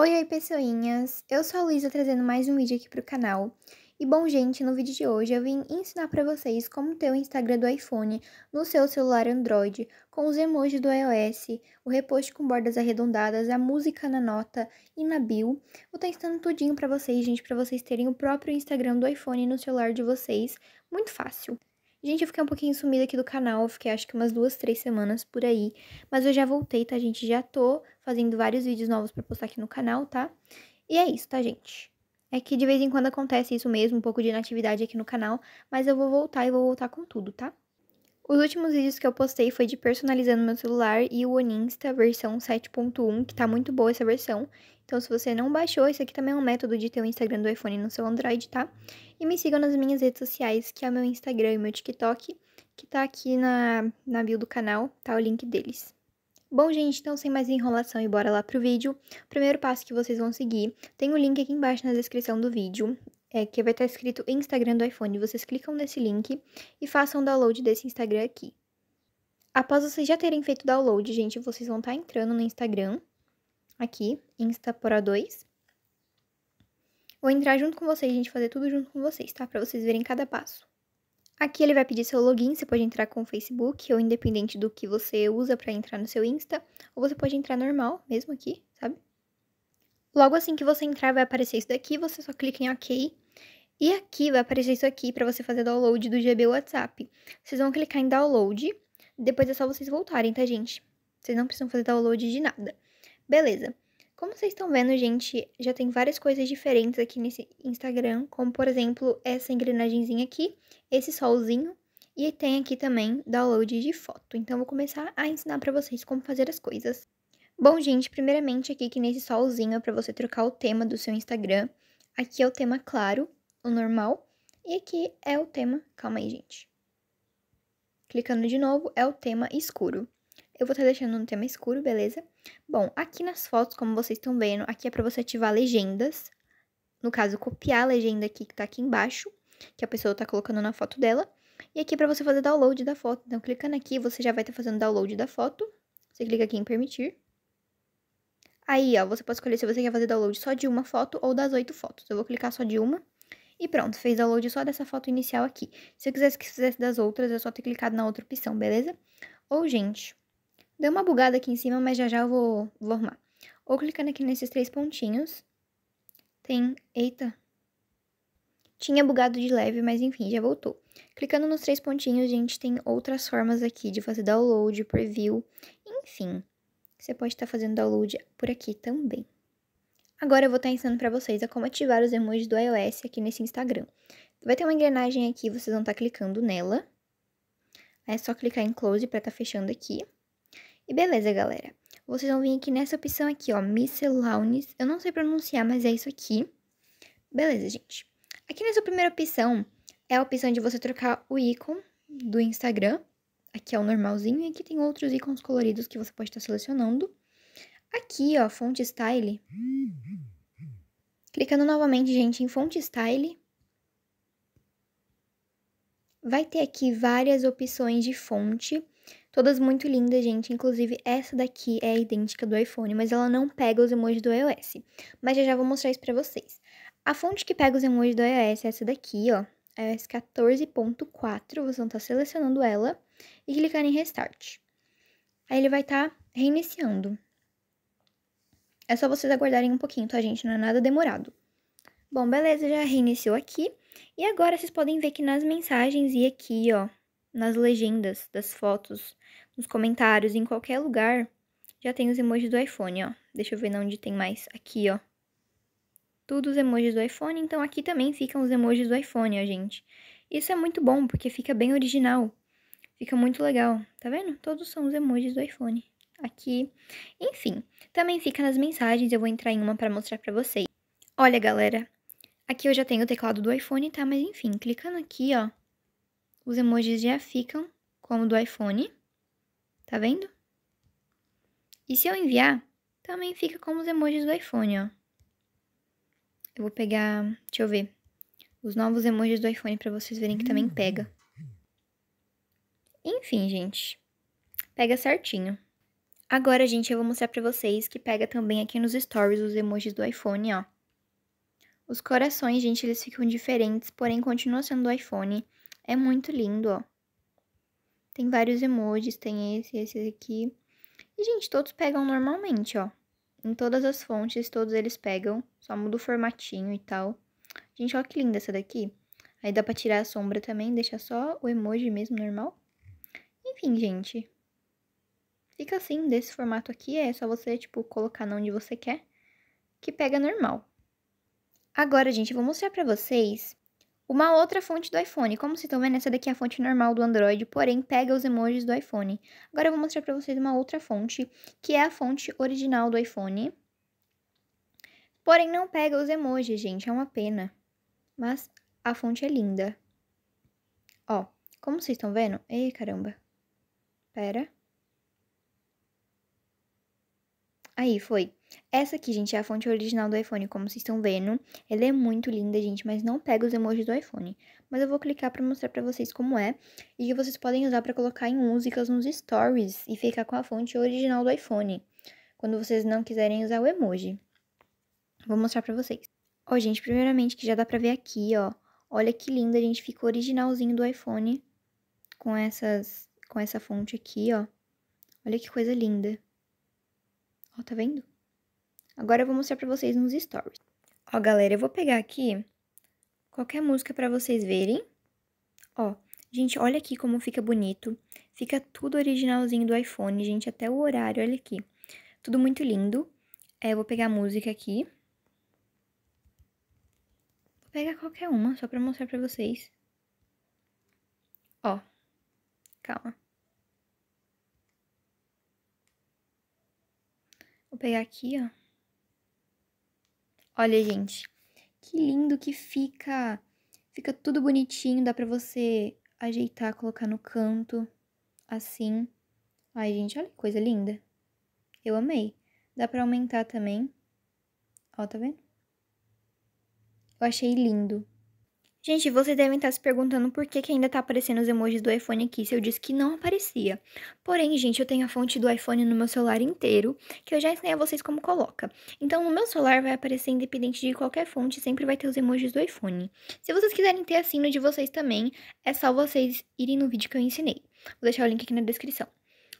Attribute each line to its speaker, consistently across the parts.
Speaker 1: Oi, oi pessoinhas! Eu sou a Luísa trazendo mais um vídeo aqui pro canal. E bom, gente, no vídeo de hoje eu vim ensinar para vocês como ter o Instagram do iPhone no seu celular Android, com os emojis do iOS, o repost com bordas arredondadas, a música na nota e na bio. Vou estar ensinando tudinho para vocês, gente, para vocês terem o próprio Instagram do iPhone no celular de vocês. Muito fácil. Gente, eu fiquei um pouquinho sumida aqui do canal, fiquei acho que umas duas, três semanas por aí, mas eu já voltei, tá, gente? Já tô fazendo vários vídeos novos para postar aqui no canal, tá? E é isso, tá, gente? É que de vez em quando acontece isso mesmo, um pouco de inatividade aqui no canal, mas eu vou voltar e vou voltar com tudo, tá? Os últimos vídeos que eu postei foi de personalizando meu celular e o Oninsta versão 7.1, que tá muito boa essa versão. Então se você não baixou, esse aqui também é um método de ter o Instagram do iPhone no seu Android, tá? E me sigam nas minhas redes sociais, que é o meu Instagram e meu TikTok, que tá aqui na, na bio do canal, tá o link deles. Bom, gente, então sem mais enrolação e bora lá pro vídeo. O primeiro passo que vocês vão seguir tem o um link aqui embaixo na descrição do vídeo, é, que vai estar tá escrito Instagram do iPhone. Vocês clicam nesse link e façam o download desse Instagram aqui. Após vocês já terem feito o download, gente, vocês vão estar tá entrando no Instagram, aqui, Instapora2. Vou entrar junto com vocês, gente, fazer tudo junto com vocês, tá? Pra vocês verem cada passo. Aqui ele vai pedir seu login, você pode entrar com o Facebook ou independente do que você usa para entrar no seu Insta, ou você pode entrar normal, mesmo aqui, sabe? Logo assim que você entrar vai aparecer isso daqui, você só clica em OK. E aqui vai aparecer isso aqui para você fazer download do GB WhatsApp. Vocês vão clicar em download, depois é só vocês voltarem, tá, gente? Vocês não precisam fazer download de nada. Beleza. Como vocês estão vendo, gente, já tem várias coisas diferentes aqui nesse Instagram, como por exemplo essa engrenagemzinha aqui, esse solzinho e tem aqui também download de foto. Então, vou começar a ensinar para vocês como fazer as coisas. Bom, gente, primeiramente aqui que nesse solzinho é para você trocar o tema do seu Instagram. Aqui é o tema claro, o normal, e aqui é o tema, calma aí, gente. Clicando de novo, é o tema escuro. Eu vou estar tá deixando no tema escuro, beleza? Bom, aqui nas fotos, como vocês estão vendo, aqui é para você ativar legendas. No caso, copiar a legenda aqui que está aqui embaixo, que a pessoa está colocando na foto dela. E aqui é para você fazer download da foto. Então, clicando aqui, você já vai estar tá fazendo download da foto. Você clica aqui em permitir. Aí, ó, você pode escolher se você quer fazer download só de uma foto ou das oito fotos. Eu vou clicar só de uma. E pronto, fez download só dessa foto inicial aqui. Se eu quisesse que fizesse das outras, é só ter clicado na outra opção, beleza? Ou, gente, Deu uma bugada aqui em cima, mas já já eu vou, vou arrumar. Ou clicando aqui nesses três pontinhos. Tem... Eita! Tinha bugado de leve, mas enfim, já voltou. Clicando nos três pontinhos, gente, tem outras formas aqui de fazer download, preview, enfim. Você pode estar tá fazendo download por aqui também. Agora eu vou estar tá ensinando para vocês a como ativar os emojis do iOS aqui nesse Instagram. Vai ter uma engrenagem aqui, vocês vão estar tá clicando nela. É só clicar em close para estar tá fechando aqui. E beleza, galera. Vocês vão vir aqui nessa opção aqui, ó, miscellaneous. Eu não sei pronunciar, mas é isso aqui. Beleza, gente. Aqui nessa primeira opção é a opção de você trocar o ícone do Instagram. Aqui é o normalzinho e aqui tem outros ícones coloridos que você pode estar selecionando. Aqui, ó, fonte style. Clicando novamente, gente, em fonte style. Vai ter aqui várias opções de fonte. Todas muito lindas, gente. Inclusive, essa daqui é idêntica do iPhone, mas ela não pega os emojis do iOS. Mas já já vou mostrar isso pra vocês. A fonte que pega os emojis do iOS é essa daqui, ó. iOS 14.4. Vocês vão estar tá selecionando ela e clicar em Restart. Aí ele vai estar tá reiniciando. É só vocês aguardarem um pouquinho, tá, gente? Não é nada demorado. Bom, beleza, já reiniciou aqui. E agora vocês podem ver que nas mensagens e aqui, ó, nas legendas, das fotos, nos comentários, em qualquer lugar, já tem os emojis do iPhone, ó. Deixa eu ver onde tem mais. Aqui, ó. Tudo os emojis do iPhone, então aqui também ficam os emojis do iPhone, ó, gente. Isso é muito bom, porque fica bem original. Fica muito legal, tá vendo? Todos são os emojis do iPhone. Aqui, enfim, também fica nas mensagens, eu vou entrar em uma para mostrar para vocês. Olha, galera, aqui eu já tenho o teclado do iPhone, tá? Mas enfim, clicando aqui, ó, os emojis já ficam como do iPhone, tá vendo? E se eu enviar, também fica como os emojis do iPhone, ó. Eu vou pegar, deixa eu ver, os novos emojis do iPhone para vocês verem que também pega. Enfim, gente, pega certinho. Agora, gente, eu vou mostrar pra vocês que pega também aqui nos stories os emojis do iPhone, ó. Os corações, gente, eles ficam diferentes, porém continua sendo do iPhone. É muito lindo, ó. Tem vários emojis, tem esse, esse aqui. E, gente, todos pegam normalmente, ó. Em todas as fontes, todos eles pegam. Só muda o formatinho e tal. Gente, olha que linda essa daqui. Aí dá pra tirar a sombra também, deixar só o emoji mesmo, normal. Enfim, gente. Fica assim, desse formato aqui. É só você, tipo, colocar onde você quer. Que pega normal. Agora, gente, eu vou mostrar pra vocês uma outra fonte do iPhone. Como vocês estão vendo, essa daqui é a fonte normal do Android, porém pega os emojis do iPhone. Agora eu vou mostrar para vocês uma outra fonte, que é a fonte original do iPhone. Porém não pega os emojis, gente, é uma pena. Mas a fonte é linda. Ó, como vocês estão vendo... Ei, caramba. Pera. Aí, foi. Essa aqui, gente, é a fonte original do iPhone, como vocês estão vendo. Ela é muito linda, gente, mas não pega os emojis do iPhone. Mas eu vou clicar para mostrar para vocês como é. E que vocês podem usar para colocar em músicas nos stories e ficar com a fonte original do iPhone. Quando vocês não quiserem usar o emoji. Vou mostrar para vocês. Ó, gente, primeiramente que já dá para ver aqui, ó. Olha que linda, gente, ficou originalzinho do iPhone. Com essas, com essa fonte aqui, ó. Olha que coisa linda. Ó, tá vendo? Agora eu vou mostrar para vocês nos stories. Ó, galera, eu vou pegar aqui qualquer música para vocês verem. Ó, gente, olha aqui como fica bonito. Fica tudo originalzinho do iPhone, gente, até o horário, olha aqui. Tudo muito lindo. É, eu vou pegar a música aqui. Vou pegar qualquer uma, só pra mostrar pra vocês. Ó, calma. Vou pegar aqui, ó. Olha, gente, que lindo que fica. Fica tudo bonitinho, dá pra você ajeitar, colocar no canto, assim. Ai, gente, olha que coisa linda. Eu amei. Dá pra aumentar também. Ó, tá vendo? Eu achei lindo. Gente, vocês devem estar se perguntando por que, que ainda tá aparecendo os emojis do iPhone aqui, se eu disse que não aparecia. Porém, gente, eu tenho a fonte do iPhone no meu celular inteiro, que eu já ensinei a vocês como coloca. Então, no meu celular vai aparecer independente de qualquer fonte, sempre vai ter os emojis do iPhone. Se vocês quiserem ter assim no de vocês também, é só vocês irem no vídeo que eu ensinei. Vou deixar o link aqui na descrição.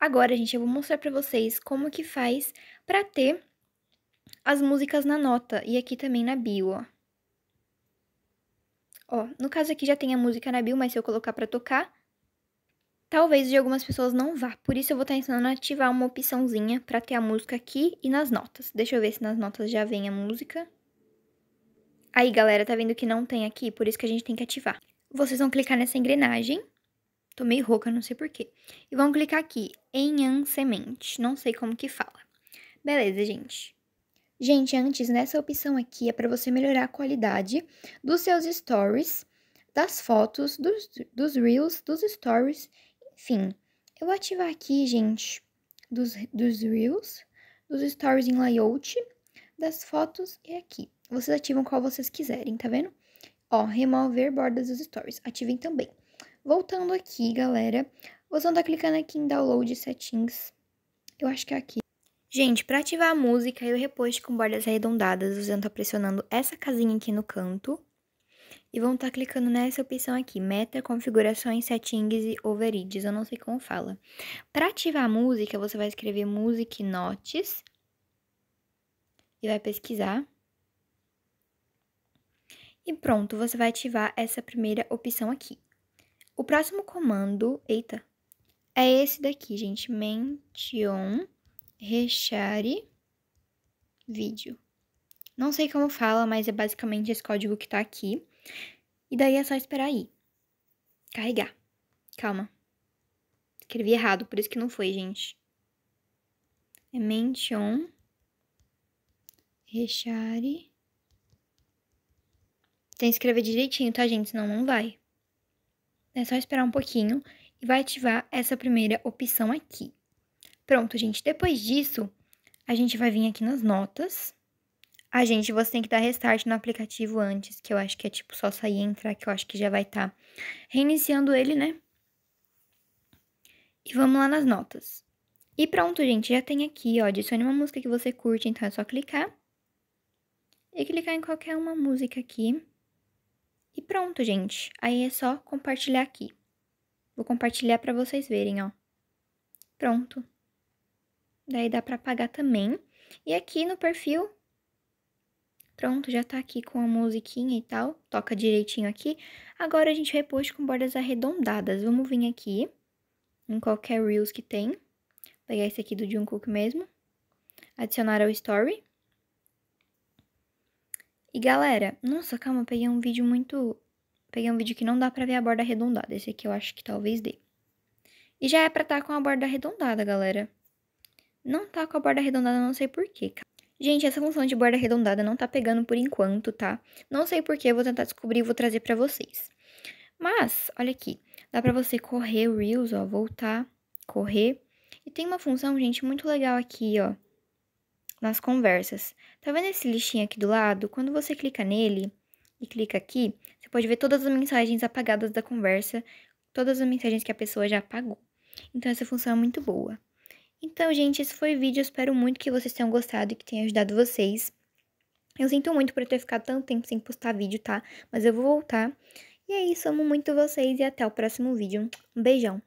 Speaker 1: Agora, gente, eu vou mostrar pra vocês como que faz pra ter as músicas na nota e aqui também na bio, ó. Ó, no caso aqui já tem a música na bio, mas se eu colocar para tocar, talvez de algumas pessoas não vá. Por isso eu vou estar tá ensinando a ativar uma opçãozinha para ter a música aqui e nas notas. Deixa eu ver se nas notas já vem a música. Aí, galera, tá vendo que não tem aqui? Por isso que a gente tem que ativar. Vocês vão clicar nessa engrenagem. Tô meio rouca, não sei porquê. E vão clicar aqui, em semente. Não sei como que fala. Beleza, gente. Gente, antes, nessa opção aqui é para você melhorar a qualidade dos seus stories, das fotos, dos, dos reels, dos stories, enfim. Eu vou ativar aqui, gente, dos, dos reels, dos stories em layout, das fotos e aqui. Vocês ativam qual vocês quiserem, tá vendo? Ó, remover bordas dos stories, ativem também. Voltando aqui, galera, vocês vão estar tá clicando aqui em download settings, eu acho que é aqui. Gente, para ativar a música, eu reposto com bordas arredondadas, usando vão tá estar pressionando essa casinha aqui no canto. E vão estar tá clicando nessa opção aqui, meta, configurações, settings e overides, eu não sei como fala. Para ativar a música, você vai escrever music notes. E vai pesquisar. E pronto, você vai ativar essa primeira opção aqui. O próximo comando, eita, é esse daqui, gente, mention Rechare vídeo. Não sei como fala, mas é basicamente esse código que tá aqui. E daí é só esperar aí. Carregar. Calma. Escrevi errado, por isso que não foi, gente. É mention rechare. Tem que escrever direitinho, tá, gente? Senão não vai. É só esperar um pouquinho e vai ativar essa primeira opção aqui. Pronto, gente. Depois disso, a gente vai vir aqui nas notas. A gente, você tem que dar restart no aplicativo antes, que eu acho que é tipo só sair e entrar, que eu acho que já vai estar tá reiniciando ele, né? E vamos lá nas notas. E pronto, gente, já tem aqui, ó, adicione uma música que você curte, então é só clicar. E clicar em qualquer uma música aqui. E pronto, gente. Aí é só compartilhar aqui. Vou compartilhar para vocês verem, ó. Pronto daí dá para apagar também. E aqui no perfil, pronto, já tá aqui com a musiquinha e tal, toca direitinho aqui. Agora a gente reposte com bordas arredondadas, vamos vir aqui, em qualquer Reels que tem, pegar esse aqui do Jungkook mesmo, adicionar ao Story. E galera, nossa, calma, peguei um vídeo muito... Peguei um vídeo que não dá pra ver a borda arredondada, esse aqui eu acho que talvez dê. E já é pra estar tá com a borda arredondada, galera. Não tá com a borda arredondada, não sei porquê. Gente, essa função de borda arredondada não tá pegando por enquanto, tá? Não sei porquê, vou tentar descobrir e vou trazer pra vocês. Mas, olha aqui, dá pra você correr o Reels, ó, voltar, correr. E tem uma função, gente, muito legal aqui, ó, nas conversas. Tá vendo esse lixinho aqui do lado? Quando você clica nele e clica aqui, você pode ver todas as mensagens apagadas da conversa, todas as mensagens que a pessoa já apagou. Então, essa função é muito boa. Então, gente, esse foi o vídeo. Eu espero muito que vocês tenham gostado e que tenha ajudado vocês. Eu sinto muito por eu ter ficado tanto tempo sem postar vídeo, tá? Mas eu vou voltar. E é isso, amo muito vocês e até o próximo vídeo. Um beijão!